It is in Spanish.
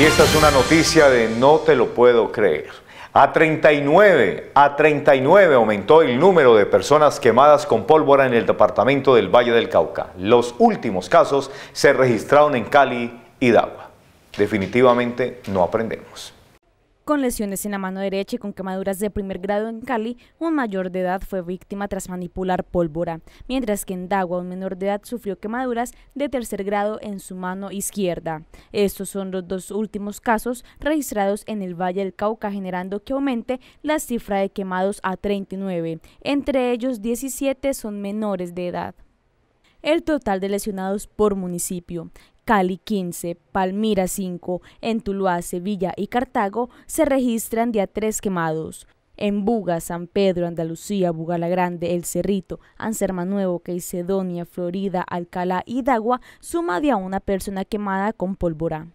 Y esta es una noticia de no te lo puedo creer. A 39, a 39 aumentó el número de personas quemadas con pólvora en el departamento del Valle del Cauca. Los últimos casos se registraron en Cali y Dagua. Definitivamente no aprendemos con lesiones en la mano derecha y con quemaduras de primer grado en Cali, un mayor de edad fue víctima tras manipular pólvora, mientras que en Dagua un menor de edad sufrió quemaduras de tercer grado en su mano izquierda. Estos son los dos últimos casos registrados en el Valle del Cauca, generando que aumente la cifra de quemados a 39, entre ellos 17 son menores de edad el total de lesionados por municipio. Cali 15, Palmira 5, en Tuluá, Sevilla y Cartago se registran día 3 quemados. En Buga, San Pedro, Andalucía, la Grande, El Cerrito, Ansermanuevo, Nuevo, Caicedonia, Florida, Alcalá y Dagua suma de a una persona quemada con pólvora.